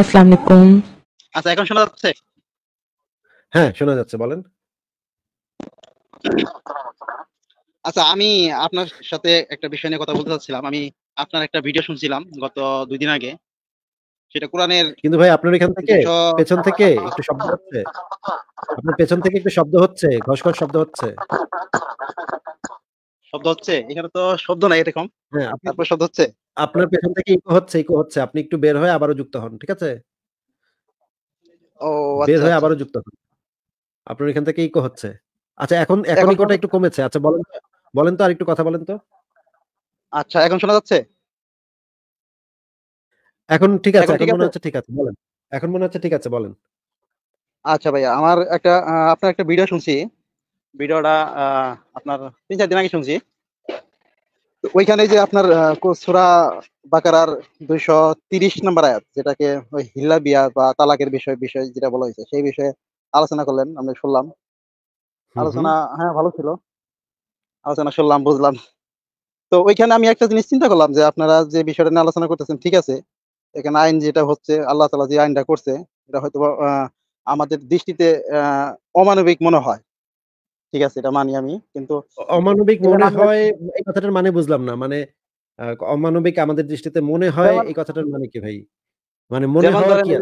আসসালামু আলাইকুম আচ্ছা এখন শোনা যাচ্ছে হ্যাঁ শোনা যাচ্ছে বলেন আচ্ছা আমি আপনার সাথে একটা বিষয় নিয়ে কথা বলতে চাচ্ছিলাম আমি আপনার একটা ভিডিও শুনছিলাম গত দুই দিন আগে সেটা কোরআনের কিন্তু ভাই আপনার এখান থেকে পেছন থেকে একটু শব্দ হচ্ছে আপনার পেছন থেকে একটু শব্দ হচ্ছে ঘসঘস শব্দ হচ্ছে শব্দ হচ্ছে এখানে তো শব্দ নাই এরকম হ্যাঁ আপনার শব্দ হচ্ছে আপনার পেছন থেকে ইকো হচ্ছে ইকো হচ্ছে আপনি একটু বের হয়ে আবারও যুক্ত হন ঠিক আছে ও বের আচ্ছা, হয়ে আচ্ছা। আবারও যুক্ত হন আপনার এখান থেকে ইকো হচ্ছে আচ্ছা এখন এখন ইকোটা একটু কমেছে আচ্ছা বলেন বলেন তো আর একটু কথা বলেন তো আচ্ছা এখন শোনা যাচ্ছে এখন ঠিক আছে এখন মনে হচ্ছে ঠিক আছে বলেন এখন মনে হচ্ছে ঠিক আছে বলেন আচ্ছা ভাইয়া আমার একটা আপনার একটা ভিডিও শুনছি ভিডিওটা আপনার তিন চার দিন আগে শুনছি ওইখানে যে আপনার সুরা বাকারার দুইশো তিরিশ নম্বর আয়াত যেটাকে ওই হিল্লা বিয়া বা তালাকের বিষয় বিষয় যেটা বলা হয়েছে সেই বিষয়ে আলোচনা করলেন আমরা শুনলাম আলোচনা হ্যাঁ ভালো ছিল আলোচনা শুনলাম বুঝলাম তো ওইখানে আমি একটা জিনিস চিন্তা করলাম যে আপনারা যে বিষয়টা নিয়ে আলোচনা করতেছেন ঠিক আছে এখানে আইন যেটা হচ্ছে আল্লাহ তালা যে আইনটা করছে এটা হয়তো আমাদের দৃষ্টিতে অমানবিক মনে হয় ঠিক আছে এটা মানি আমি কিন্তু অমানবিক মনে হয় এই কথাটার মানে বুঝলাম না মানে অমানবিক আমাদের দৃষ্টিতে মনে হয় এই কথাটার মানে কি ভাই মানে মনে হয় কি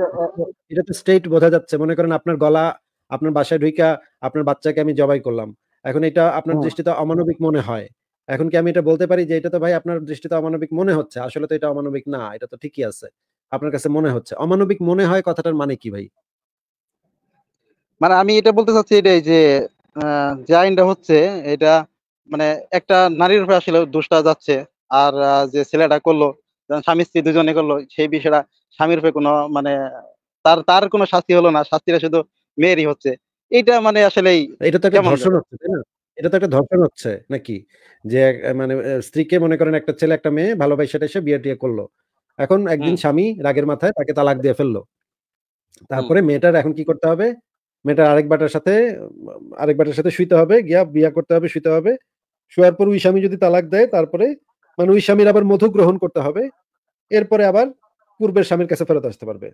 এটা তো স্টেট বোঝা যাচ্ছে মনে করেন আপনার গলা আপনার বাসায় ঢুইকা আপনার বাচ্চাকে আমি জবাই করলাম এখন এটা আপনার দৃষ্টিতে অমানবিক মনে হয় এখন কি আমি এটা বলতে পারি যে এটা তো ভাই আপনার দৃষ্টিতে অমানবিক মনে হচ্ছে আসলে তো এটা অমানবিক না এটা তো ঠিকই আছে আপনার কাছে মনে হচ্ছে অমানবিক মনে হয় কথাটার মানে কি ভাই মানে আমি এটা বলতে চাচ্ছি এটাই যে যে আইনটা হচ্ছে এটা মানে একটা নারীর উপরে আসলে দুষ্টা যাচ্ছে আর যে ছেলেটা করলো স্বামী স্ত্রী দুজনে করলো সেই বিষয়টা স্বামীর উপরে কোনো মানে তার তার কোনো শাস্তি হলো না শাস্তিটা শুধু মেয়েরই হচ্ছে এটা মানে আসলে এটা তো একটা ধর্ষণ হচ্ছে তাই না এটা তো একটা ধর্ষণ হচ্ছে নাকি যে মানে স্ত্রীকে মনে করেন একটা ছেলে একটা মেয়ে ভালোবাসাটা এসে বিয়ে টিয়ে করলো এখন একদিন স্বামী রাগের মাথায় তাকে তালাক দিয়ে ফেললো তারপরে মেয়েটার এখন কি করতে হবে মেয়েটা আরেক বাটার সাথে আরেক বাটার সাথে শুইতে হবে গিয়া বিয়া করতে হবে শুইতে হবে শোয়ার পর ওই স্বামী যদি তালাক দেয় তারপরে মানে ওই স্বামীর আবার মধু গ্রহণ করতে হবে এরপরে আবার পূর্বের স্বামীর কাছে ফেরত আসতে পারবে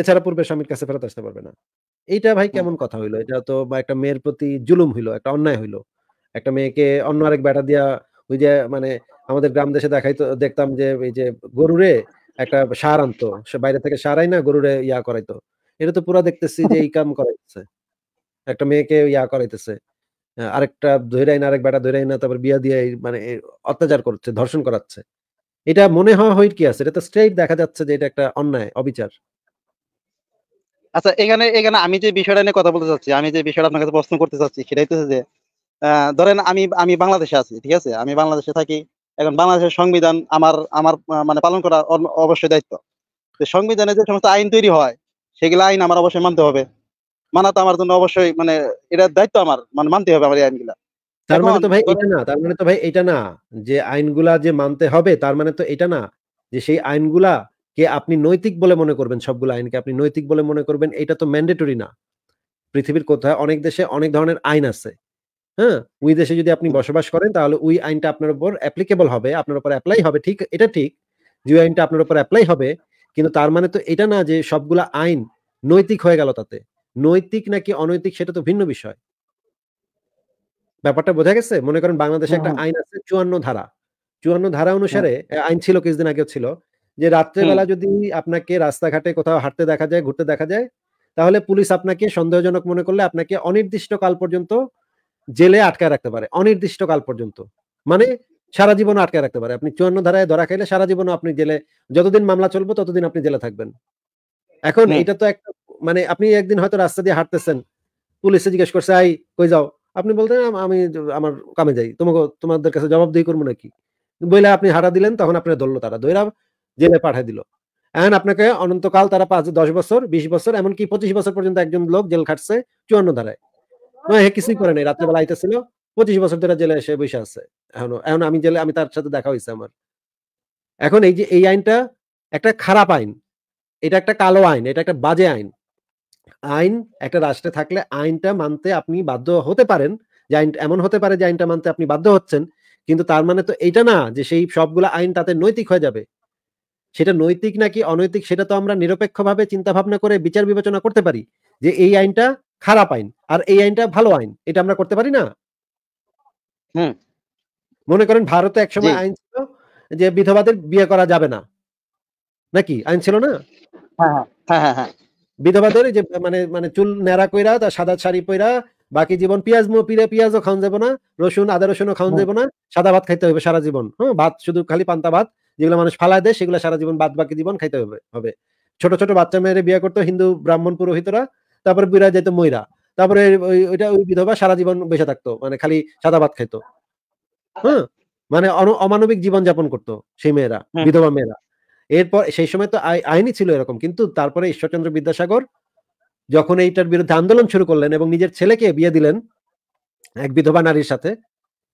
এছাড়া পূর্বের স্বামীর কাছে ফেরত আসতে পারবে না এইটা ভাই কেমন কথা হইলো এটা তো বা একটা মেয়ের প্রতি জুলুম হইলো একটা অন্যায় হইলো একটা মেয়েকে অন্য আরেক বেটা দিয়া ওই যে মানে আমাদের গ্রাম দেশে দেখাইতো দেখতাম যে এই যে গরুরে একটা সার আনতো সে বাইরে থেকে সারাই না গরুরে ইয়া করাইতো এটা তো পুরো দেখতেছি যে এই কাম করাইতেছে একটা মেয়েকে ইয়া করাইতেছে আরেকটা ধৈরাইন আরেক বেটা ধৈরাইন তারপর বিয়া দিয়ে মানে অত্যাচার করছে ধর্ষণ করাচ্ছে এটা মনে হয় হইট কি আছে এটা তো স্ট্রেট দেখা যাচ্ছে যে এটা একটা অন্যায় অবিচার আচ্ছা এখানে এখানে আমি যে বিষয়টা নিয়ে কথা বলতে চাচ্ছি আমি যে বিষয়টা আপনার কাছে প্রশ্ন করতে চাচ্ছি সেটাই হচ্ছে যে ধরেন আমি আমি বাংলাদেশে আছি ঠিক আছে আমি বাংলাদেশে থাকি এখন বাংলাদেশের সংবিধান আমার আমার মানে পালন করা অবশ্যই দায়িত্ব সংবিধানে যে সমস্ত আইন তৈরি হয় সেগুলো আইন আমার অবশ্যই মানতে হবে মানা তো আমার জন্য অবশ্যই মানে এটা দায়িত্ব আমার মানে মানতে হবে আমার এই আইনগুলা তার মানে তো ভাই এটা না তার মানে তো ভাই এটা না যে আইনগুলা যে মানতে হবে তার মানে তো এটা না যে সেই আইনগুলা কে আপনি নৈতিক বলে মনে করবেন সবগুলো আইনকে আপনি নৈতিক বলে মনে করবেন এটা তো ম্যান্ডেটরি না পৃথিবীর কোথায় অনেক দেশে অনেক ধরনের আইন আছে হ্যাঁ ওই দেশে যদি আপনি বসবাস করেন তাহলে ওই আইনটা আপনার উপর অ্যাপ্লিকেবল হবে আপনার উপর অ্যাপ্লাই হবে ঠিক এটা ঠিক যে আইনটা আপনার উপর অ্যাপ্লাই হবে কিন্তু তার মানে তো এটা না যে সবগুলো আইন নৈতিক হয়ে গেল তাতে নৈতিক নাকি অনৈতিক সেটা তো ভিন্ন বিষয় ব্যাপারটা বোঝা গেছে মনে করেন বাংলাদেশে একটা হ্যাঁ। আইন আছে চুয়ান্ন ধারা চুয়ান্ন ধারা অনুসারে হ্যাঁ। আইন ছিল কিছুদিন আগেও ছিল যে রাত্রেবেলা যদি আপনাকে রাস্তাঘাটে কোথাও হাঁটতে দেখা যায় ঘুরতে দেখা যায় তাহলে পুলিশ আপনাকে সন্দেহজনক মনে করলে আপনাকে অনির্দিষ্ট কাল পর্যন্ত জেলে আটকায় রাখতে পারে অনির্দিষ্ট কাল পর্যন্ত মানে সারা জীবন আটকে রাখতে পারে আপনি চুয়ান্ন ধারায় ধরা খাইলে সারা জীবন আপনি জেলে যতদিন মামলা চলবে ততদিন আপনি জেলে থাকবেন এখন এটা তো একটা মানে আপনি একদিন হয়তো রাস্তা দিয়ে হাঁটতেছেন পুলিশে জিজ্ঞেস করছে আই কই যাও আপনি বলতেন আমি আমার কামে যাই তোমাকে তোমাদের কাছে জবাবদিহি করবো নাকি বইলে আপনি হারা দিলেন তখন আপনি ধরলো তারা দৈরা জেলে পাঠিয়ে দিল এখন আপনাকে অনন্তকাল তারা পাঁচ দশ বছর বিশ বছর এমনকি পঁচিশ বছর পর্যন্ত একজন লোক জেল খাটছে চুয়ান্ন ধারায় নয় কিছুই করে নাই রাত্রেবেলা আইতেছিল পঁচিশ বছর ধরে জেলে এসে বসে আছে এখনো এখন আমি জেলে আমি তার সাথে দেখা হয়েছে আমার এখন এই যে এই আইনটা একটা খারাপ আইন এটা একটা কালো আইন এটা একটা বাজে আইন আইন একটা রাষ্ট্রে থাকলে আইনটা মানতে আপনি বাধ্য হতে পারেন যে আইন এমন হতে পারে যে আইনটা মানতে আপনি বাধ্য হচ্ছেন কিন্তু তার মানে তো এটা না যে সেই সবগুলো আইন তাতে নৈতিক হয়ে যাবে সেটা নৈতিক নাকি অনৈতিক সেটা তো আমরা নিরপেক্ষভাবে চিন্তা ভাবনা করে বিচার বিবেচনা করতে পারি যে এই আইনটা খারাপ আইন আর এই আইনটা ভালো আইন এটা আমরা করতে পারি না মনে করেন ভারতে একসময় আইন ছিল যে বিধবাদের বিয়ে করা যাবে না নাকি আইন ছিল না হ্যাঁ, হ্যাঁ, হ্যাঁ, বিধবাদের যে মানে মানে চুল নেড়া কইরা তা সাদা শাড়ি পইরা বাকি জীবন পেঁয়াজ পিড়ে পেঁয়াজও খাওয়া যাবে না রসুন আদা রসুনও খাওয়া যাবে না সাদা ভাত খাইতে হবে সারা জীবন হ্যাঁ ভাত শুধু খালি পান্তা ভাত যেগুলো মানুষ ফালা দেয় সেগুলো সারা জীবন বাদ বাকি জীবন খাইতে হবে হবে ছোট ছোট বাচ্চা মেয়েরা বিয়ে করতো হিন্দু ব্রাহ্মণ পুরোহিতরা তারপর বিরা যেত ময়রা তারপরে ওইটা ওই বিধবা সারা জীবন বেঁচে থাকতো মানে খালি সাদা ভাত খাইতো হ্যাঁ মানে অমানবিক জীবন যাপন করতো সেই মেয়েরা বিধবা মেয়েরা এরপর সেই সময় তো আইনি ছিল এরকম কিন্তু তারপরে ঈশ্বরচন্দ্র বিদ্যাসাগর যখন এইটার বিরুদ্ধে আন্দোলন শুরু করলেন এবং নিজের ছেলেকে বিয়ে দিলেন এক বিধবা নারীর সাথে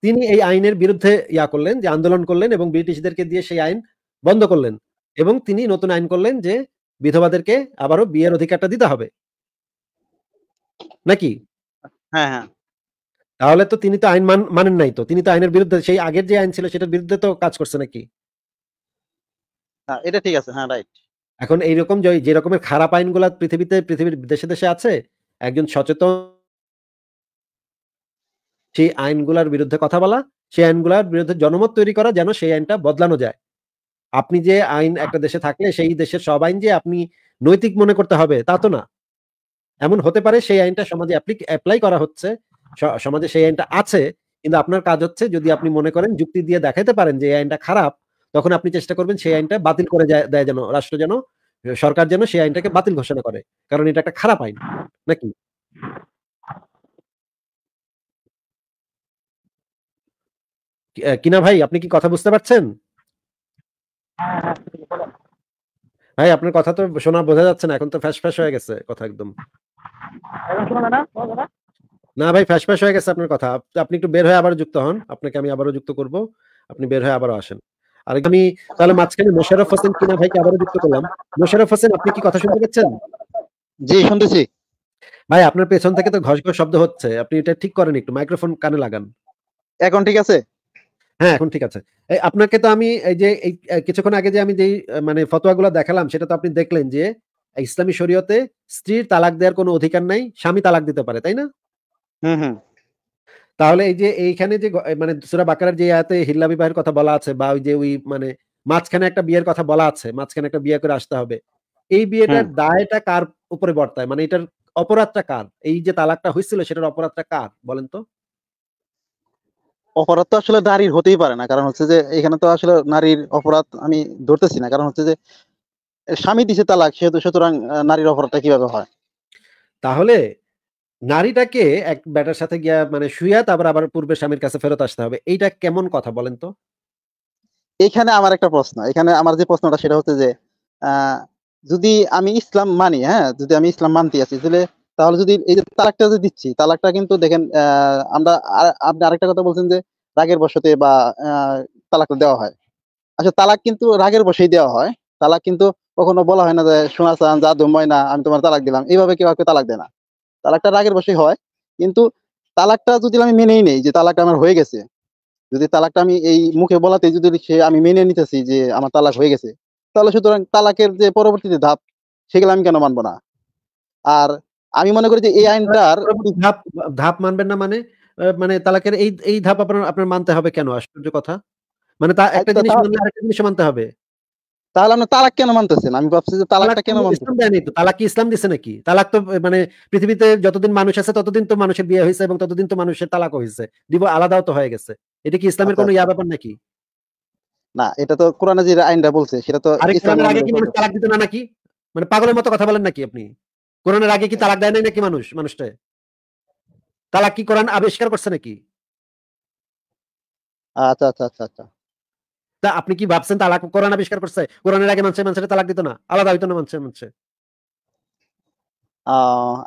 তিনি এই আইনের বিরুদ্ধে ইয়া করলেন যে আন্দোলন করলেন এবং ব্রিটিশদেরকে দিয়ে সেই আইন বন্ধ করলেন এবং তিনি নতুন আইন করলেন যে বিধবাদেরকে আবারও বিয়ের অধিকারটা দিতে হবে নাকি? হ্যাঁ, হ্যাঁ। তাহলে তো তিনি তো আইন মানেন নাই তো। তিনি তো আইনের বিরুদ্ধে সেই আগের যে আইন ছিল সেটার বিরুদ্ধে তো কাজ করছে নাকি? এটা ঠিক আছে। হ্যাঁ, রাইট। এখন এই রকম যে যে রকমের খারাপ আইনগুলা পৃথিবীতে পৃথিবীর দেশে, দেশে আছে, একজন সচেতন সেই আইনগুলার বিরুদ্ধে কথা বলা, সেই আইনগুলার বিরুদ্ধে জনমত তৈরি করা যেন সেই আইনটা বদলানো যায়। আপনি যে আইন একটা দেশে থাকলে সেই দেশের সব আইন যে আপনি নৈতিক মনে করতে হবে তা তো না। এমন হতে পারে সেই আইনটা সমাজে অ্যাপ্লাই করা হচ্ছে সমাজে সেই আইনটা আছে কিন্তু আপনার কাজ হচ্ছে যদি আপনি মনে করেন যুক্তি দিয়ে দেখাতে পারেন যে এই আইনটা খারাপ তখন আপনি চেষ্টা করবেন সেই আইনটা বাতিল করে দেয় যেন রাষ্ট্র যেন সরকার যেন সেই আইনটাকে বাতিল ঘোষণা করে কারণ এটা একটা খারাপ আইন নাকি কিনা ভাই আপনি কি কথা বুঝতে পারছেন ভাই আপনার কথা তো শোনা বোঝা যাচ্ছে না এখন তো ফ্যাস ফ্যাস হয়ে গেছে কথা একদম না ভাই ফ্যাস ফ্যাস হয়ে গেছে আপনার কথা আপনি একটু বের হয়ে আবার যুক্ত হন আপনাকে আমি আবারও যুক্ত করব আপনি বের হয়ে আবারও আসেন আর আমি তাহলে মাঝখানে মোশারফ হোসেন কিনা ভাইকে আবারও যুক্ত করলাম মোশারফ হোসেন আপনি কি কথা শুনতে পাচ্ছেন জি শুনতেছি ভাই আপনার পেছন থেকে তো ঘস ঘস শব্দ হচ্ছে আপনি এটা ঠিক করেন একটু মাইক্রোফোন কানে লাগান এখন ঠিক আছে হ্যাঁ এখন ঠিক আছে আপনাকে তো আমি এই যে কিছুক্ষণ আগে যে আমি যে মানে ফতোয়াগুলো দেখালাম সেটা তো আপনি দেখলেন যে ইসলামী শরীয়তে স্ত্রীর তালাক দেওয়ার কোনো অধিকার নাই স্বামী তালাক দিতে পারে তাই না হুম হুম তাহলে এই যে এইখানে যে মানে সুরা বাকারার যে আয়াতে হিল্লা বিবাহের কথা বলা আছে বা ওই যে ওই মানে মাঝখানে একটা বিয়ের কথা বলা আছে মাঝখানে একটা বিয়ে করে আসতে হবে এই বিয়েটার দায়টা কার উপরে বর্তায় মানে এটার অপরাধটা কার এই যে তালাকটা হয়েছিল সেটার অপরাধটা কার বলেন তো অপরাধ তো আসলে নারীর হতেই পারে না কারণ হচ্ছে যে এখানে তো আসলে নারীর অপরাধ আমি ধরতেছি না কারণ হচ্ছে যে স্বামী দিছে তালাক সেহেতু সুতরাং নারীর অপরাধটা কিভাবে হয় তাহলে নারীটাকে এক ব্যাটার সাথে গিয়া মানে শুয়া তারপর আবার পূর্বে স্বামীর কাছে ফেরত আসতে হবে এইটা কেমন কথা বলেন তো এখানে আমার একটা প্রশ্ন এখানে আমার যে প্রশ্নটা সেটা হচ্ছে যে যদি আমি ইসলাম মানি হ্যাঁ যদি আমি ইসলাম মানতে আছি তাহলে তাহলে যদি এই যে তালাকটা যে দিচ্ছি তালাকটা কিন্তু দেখেন আমরা আপনি আরেকটা কথা বলছেন যে রাগের বসতে বা তালাকটা দেওয়া হয় আচ্ছা তালাক কিন্তু রাগের বসেই দেওয়া হয় তালাক কিন্তু কখনো বলা হয় না যে শোনা চান যা ধুময় না আমি তোমার তালাক দিলাম এইভাবে কেউ কাউকে তালাক দেয় না তালাকটা রাগের বসেই হয় কিন্তু তালাকটা যদি আমি মেনেই নেই যে তালাকটা আমার হয়ে গেছে যদি তালাকটা আমি এই মুখে বলাতে যদি সে আমি মেনে নিতেছি যে আমার তালাক হয়ে গেছে তাহলে সুতরাং তালাকের যে পরবর্তীতে ধাপ সেগুলো আমি কেন মানবো না আর আমি মনে করি যে এই আইনটার ধাপ ধাপ মানবেন না মানে মানে তালাকের এই এই ধাপ আপনার আপনার মানতে হবে কেন আশ্চর্য কথা মানে তা একটা জিনিস মানলে আরেকটা জিনিস মানতে হবে তাহলে আপনি তালাক কেন মানতেছেন আমি ভাবছি যে তালাকটা কেন তো তালাক কি ইসলাম দিছে নাকি তালাক তো মানে পৃথিবীতে যতদিন মানুষ আছে ততদিন তো মানুষের বিয়ে হয়েছে এবং ততদিন তো মানুষের তালাক হয়েছে দিব আলাদাও তো হয়ে গেছে এটা কি ইসলামের আচ্ছা, কোনো আচ্ছা। ইয়া ব্যাপার নাকি না এটা তো কোরআনে যে আইনটা বলছে সেটা তো ইসলামের আগে কি মানুষ তালাক দিত না নাকি মানে পাগলের মতো কথা বলেন নাকি আপনি কোরআনের আগে কি তালাক দেয় নাই নাকি মানুষ মানুষটা তালাক কি কোরআন আবিষ্কার করছে নাকি আচ্ছা আচ্ছা আচ্ছা আচ্ছা তা আপনি কি ভাবছেন তালাক কোরআন আবিষ্কার করছে কোরআনের আগে মানুষের মানুষের তালাক দিত না আলাদা হইতো না মানুষের মানুষের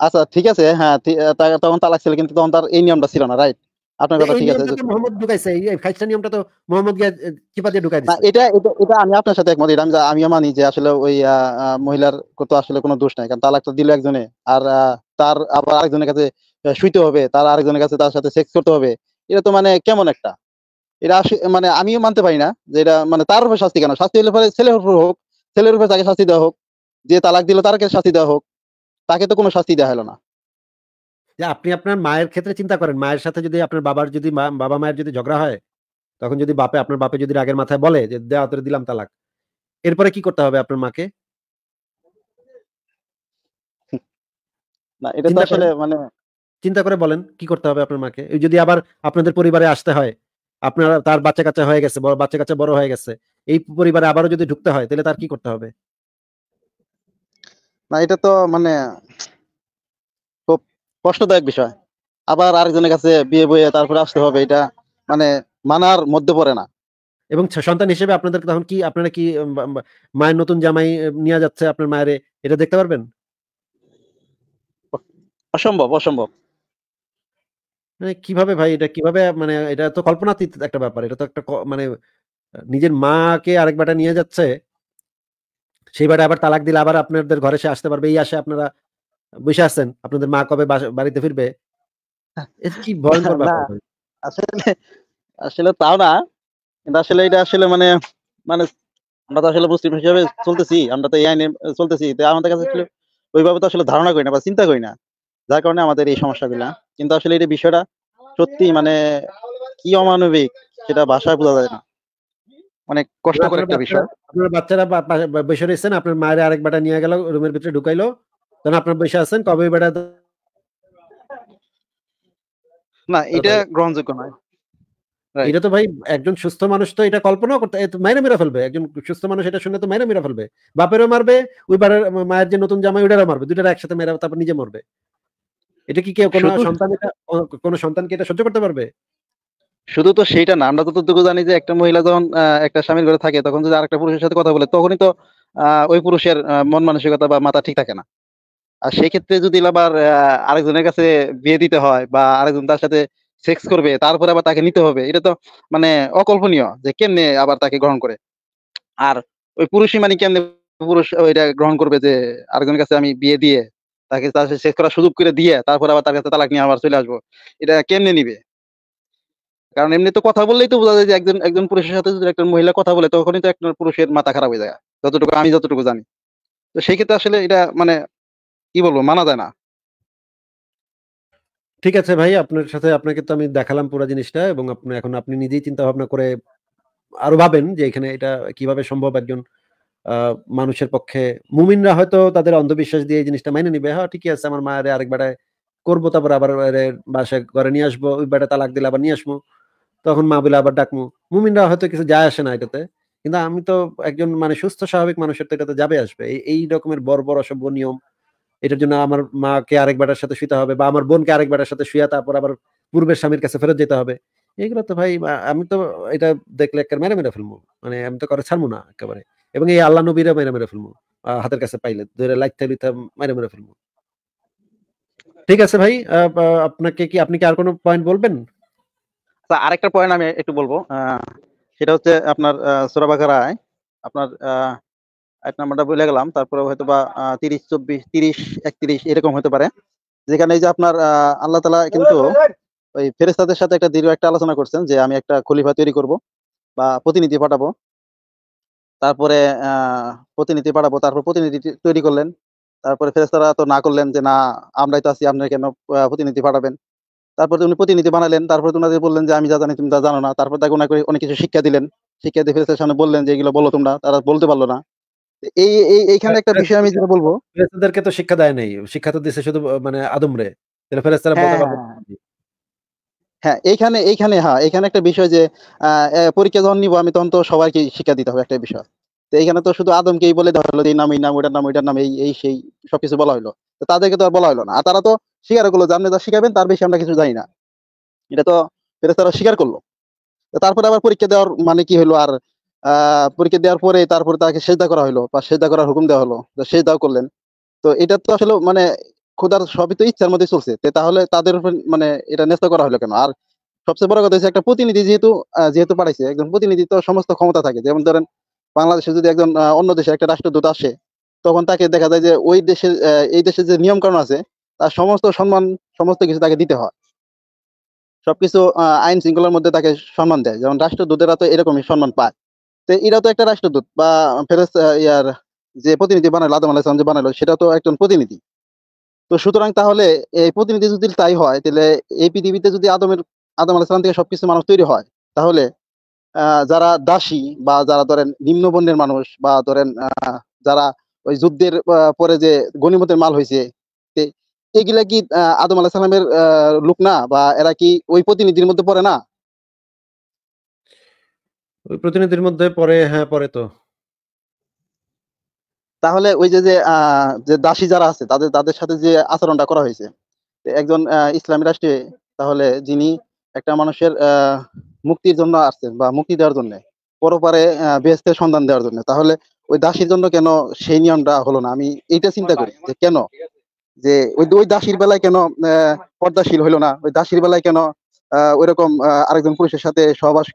আচ্ছা ঠিক আছে হ্যাঁ তখন তালাক ছিল কিন্তু তখন তার এই নিয়মটা ছিল না রাইট মানে কেমন একটা এটা মানে আমিও মানতে পারি না যে এটা মানে তার উপর শাস্তি কেন শাস্তি হলে পরে ছেলের উপর হোক ছেলের উপরে তাকে শাস্তি দেওয়া হোক যে তালাক দিল তারকে শাস্তি দেওয়া হোক তাকে তো কোনো শাস্তি দেওয়া হলো না যে আপনি আপনার মায়ের ক্ষেত্রে চিন্তা করেন মায়ের সাথে যদি আপনার বাবার যদি বাবা মায়ের যদি ঝগড়া হয় তখন যদি বাপে আপনার বাপে যদি রাগের মাথায় বলে যে দেওয়া তোরে দিলাম তালাক এরপরে কি করতে হবে আপনার মাকে মানে চিন্তা করে বলেন কি করতে হবে আপনার মাকে যদি আবার আপনাদের পরিবারে আসতে হয় আপনার তার বাচ্চা কাচ্চা হয়ে গেছে বাচ্চা কাচ্চা বড় হয়ে গেছে এই পরিবারে আবারও যদি ঢুকতে হয় তাহলে তার কি করতে হবে না এটা তো মানে কষ্টদায়ক বিষয় আবার আরেকজনের কাছে বিয়ে বয়ে তারপরে আসতে হবে এটা মানে মানার মধ্যে পড়ে না এবং সন্তান হিসেবে আপনাদের তখন কি আপনারা কি মায়ের নতুন জামাই নিয়ে যাচ্ছে আপনার মায়ের এটা দেখতে পারবেন অসম্ভব অসম্ভব মানে কিভাবে ভাই এটা কিভাবে মানে এটা তো কল্পনাতীত একটা ব্যাপার এটা তো একটা মানে নিজের মাকে আরেক বাটা নিয়ে যাচ্ছে সেই বাটা আবার তালাক দিলে আবার আপনাদের ঘরে সে আসতে পারবে এই আশা আপনারা বসে আছেন আপনাদের মা কবে বাড়িতে ফিরবে কি ভয়ঙ্কর আসলে আসলে তাও না কিন্তু আসলে এটা আসলে মানে মানে আমরা তো আসলে মুসলিম হিসাবে চলতেছি আমরা তো এই আইনে চলতেছি তো আমাদের কাছে আসলে ওইভাবে তো আসলে ধারণা করি না বা চিন্তা করি না যার কারণে আমাদের এই গুলা কিন্তু আসলে এটা বিষয়টা সত্যি মানে কি অমানবিক সেটা ভাষায় বোঝা যায় না অনেক কষ্টকর একটা বিষয় আপনার বাচ্চারা বসে রয়েছেন আপনার মায়ের আরেক বাটা নিয়ে গেল রুমের ভিতরে ঢুকাইলো আপনার বসে আছেন কবে বেড়া না এটা গ্রহণযোগ্য নয় এটা তো ভাই একজন সুস্থ মানুষ তো এটা করতে মায়েরা মেরা ফেলবে একজন সুস্থ মানুষ এটা শুনে তো মায়েরা মেরা ফেলবে বাপেরও মারবে ওই মায়ের যে নতুন জামাই ওইটারও মারবে একসাথে মেরা তারপর নিজে মরবে এটা কি কেউ কোনো সন্তান এটা কোনো সন্তানকে এটা সহ্য করতে পারবে শুধু তো সেইটা না আমরা ততটুকু জানি যে একটা মহিলা যখন একটা স্বামীর ঘরে থাকে তখন যদি আরেকটা পুরুষের সাথে কথা বলে তখনই তো ওই পুরুষের মন মানসিকতা বা মাথা ঠিক থাকে না আর সেক্ষেত্রে যদি আবার আরেকজনের কাছে বিয়ে দিতে হয় বা আরেকজন তার সাথে সেক্স করবে তারপরে আবার তাকে নিতে হবে এটা তো মানে অকল্পনীয় যে কেমনে আবার তাকে গ্রহণ করে আর ওই পুরুষই মানে কেমনে পুরুষ এটা গ্রহণ করবে যে আরেকজনের কাছে আমি বিয়ে দিয়ে তাকে তার সেক্স করার সুযোগ করে দিয়ে তারপর আবার তার কাছে তালাক নিয়ে আবার চলে আসবো এটা কেমনে নিবে কারণ এমনি তো কথা বললেই তো বোঝা যায় যে একজন একজন পুরুষের সাথে যদি একজন মহিলা কথা বলে তখনই তো একজন পুরুষের মাথা খারাপ হয়ে যায় যতটুকু আমি যতটুকু জানি তো সেই ক্ষেত্রে আসলে এটা মানে কি বলবো মানা যায় না ঠিক আছে ভাই আপনার সাথে আপনাকে তো আমি দেখালাম পুরো জিনিসটা এবং আপনি এখন আপনি নিজেই চিন্তা ভাবনা করে আরো ভাবেন যে এখানে এটা কিভাবে সম্ভব একজন মানুষের পক্ষে মুমিনরা হয়তো তাদের অন্ধবিশ্বাস দিয়ে এই জিনিসটা মাইনে নিবে হ্যাঁ ঠিকই আছে আমার মায়ের আরেক বেড়ায় করবো তারপর আবার বাসায় ঘরে নিয়ে আসবো ওই বেটা তালাক দিলে আবার নিয়ে আসবো তখন মা বলে আবার ডাকবো মুমিনরা হয়তো কিছু যায় আসে না এটাতে কিন্তু আমি তো একজন মানে সুস্থ স্বাভাবিক মানুষের তো এটাতে যাবে আসবে এই রকমের বড় অসভ্য নিয়ম এটার জন্য আমার মাকে আরেক বেটার সাথে শুতে হবে বা আমার বোনকে আরেক বেটার সাথে শুয়ে তারপর আবার পূর্বের স্বামীর কাছে ফেরত যেতে হবে এগুলো তো ভাই আমি তো এটা দেখলে একটা মেরে মেরে ফেলবো মানে আমি তো করে ছাড়বো না একেবারে এবং এই আল্লাহ নবীরা মেরে মেরে ফেলবো হাতের কাছে পাইলে ধরে লাইক লিতে মেরে মেরে ফেলবো ঠিক আছে ভাই আপনাকে কি আপনি কি আর কোনো পয়েন্ট বলবেন আচ্ছা, আরেকটা পয়েন্ট আমি একটু বলবো সেটা হচ্ছে আপনার আয় আপনার এক নাম্বারটা বলে গেলাম তারপরে হয়তো বা তিরিশ চব্বিশ তিরিশ একত্রিশ এরকম হতে পারে যেখানে এই যে আপনার আল্লাহ তালা কিন্তু ওই ফেরেস্তাদের সাথে একটা দীর্ঘ একটা আলোচনা করছেন যে আমি একটা খলিফা তৈরি করব বা প্রতিনিধি পাঠাবো তারপরে প্রতিনিধি পাঠাবো তারপর প্রতিনিধি তৈরি করলেন তারপরে ফেরেস্তারা তো না করলেন যে না আমরাই তো আছি আপনার কেন প্রতিনিধি পাঠাবেন তারপর উনি প্রতিনিধি বানালেন তারপর তোমাদের বললেন যে আমি যা জানি তুমি তা জানো না তারপর তাকে ওনাকে অনেক কিছু শিক্ষা দিলেন শিক্ষা দিয়ে ফেরেস্তার সামনে বললেন যে এগুলো বলো তোমরা তারা বলতে পারলো না এই এইখানে একটা বিষয় আমি যেটা বলবো তো শিক্ষা দেয় নাই শিক্ষা তো দিছে শুধু মানে আদমরে তাহলে বলতে হ্যাঁ। পারবে হ্যাঁ এইখানে এইখানে হ্যাঁ এখানে একটা বিষয় যে পরীক্ষা যখন নিব আমি তখন তো সবাইকে শিক্ষা দিতে হবে একটা বিষয় তো এইখানে তো শুধু আদমকেই বলে দেওয়া হলো এই নাম এই নাম ওটার নাম ওইটার নাম এই এই সেই সবকিছু বলা হলো তো তাদেরকে তো আর বলা হলো না আর তারা তো স্বীকার করলো যে আপনি যা শিখাবেন তার বেশি আমরা কিছু জানি না এটা তো ফেরেস্তারা স্বীকার করলো তারপরে আবার পরীক্ষা দেওয়ার মানে কি হলো আর পরীক্ষা দেওয়ার পরে তারপরে তাকে সেজদা করা হলো বা সেজদা করার হুকুম দেওয়া হলো সেজদাও করলেন তো এটা তো আসলে মানে খোদার সবই তো ইচ্ছার মধ্যে চলছে তাহলে তাদের উপর মানে এটা ন্যস্ত করা হলো কেন আর সবচেয়ে বড় কথা হচ্ছে একটা প্রতিনিধি যেহেতু যেহেতু পাঠাইছে একজন প্রতিনিধি তো সমস্ত ক্ষমতা থাকে যেমন ধরেন বাংলাদেশে যদি একজন অন্য দেশে একটা রাষ্ট্রদূত আসে তখন তাকে দেখা যায় যে ওই দেশে এই দেশে যে নিয়ম কানুন আছে তার সমস্ত সম্মান সমস্ত কিছু তাকে দিতে হয় সবকিছু আইন শৃঙ্খলার মধ্যে তাকে সম্মান দেয় যেমন রাষ্ট্রদূতেরা তো এরকমই সম্মান পায় তো এরা তো একটা রাষ্ট্রদূত বা ফেরেস ইয়ার যে প্রতিনিধি বানালো আদম আলাহ যে বানালো সেটা তো একজন প্রতিনিধি তো সুতরাং তাহলে এই প্রতিনিধি যদি তাই হয় তাহলে এই পৃথিবীতে যদি আদমের আদম আলাহ থেকে কিছু মানুষ তৈরি হয় তাহলে যারা দাসী বা যারা ধরেন নিম্ন বর্ণের মানুষ বা ধরেন যারা ওই যুদ্ধের পরে যে গণিমতের মাল হয়েছে এগুলা কি আদম আলাহ সালামের লোক না বা এরা কি ওই প্রতিনিধির মধ্যে পড়ে না ওই প্রতিনিধির মধ্যে পরে হ্যাঁ পরে তো তাহলে ওই যে যে দাসী যারা আছে তাদের তাদের সাথে যে আচরণটা করা হয়েছে একজন ইসলামী রাষ্ট্রে তাহলে যিনি একটা মানুষের মুক্তির জন্য আসছেন বা মুক্তি দেওয়ার জন্য পরপারে বেহেস্তের সন্ধান দেওয়ার জন্য তাহলে ওই দাসীর জন্য কেন সেই নিয়মটা হলো না আমি এইটা চিন্তা করি যে কেন যে ওই ওই দাসীর বেলায় কেন পর্দাশীল হলো না ওই দাসীর বেলায় কেন ওইরকম আরেকজন পুরুষের সাথে সহবাস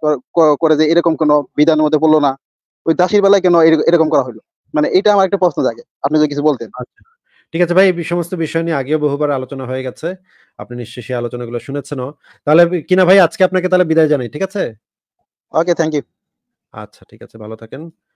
করে যে এরকম কোনো বিধানের মধ্যে বললো না ওই দাসির বেলায় কেন এরকম করা হলো মানে এটা আমার একটা প্রশ্ন জাগে আপনি যদি কিছু বলতেন আচ্ছা। ঠিক আছে ভাই এই সমস্ত বিষয় নিয়ে আগেও বহুবার আলোচনা হয়ে গেছে আপনি নিশ্চয়ই সেই আলোচনাগুলো শুনেছেন তাহলে কিনা ভাই আজকে আপনাকে তাহলে বিদায় জানাই ঠিক আছে ওকে থ্যাংক ইউ আচ্ছা ঠিক আছে ভালো থাকেন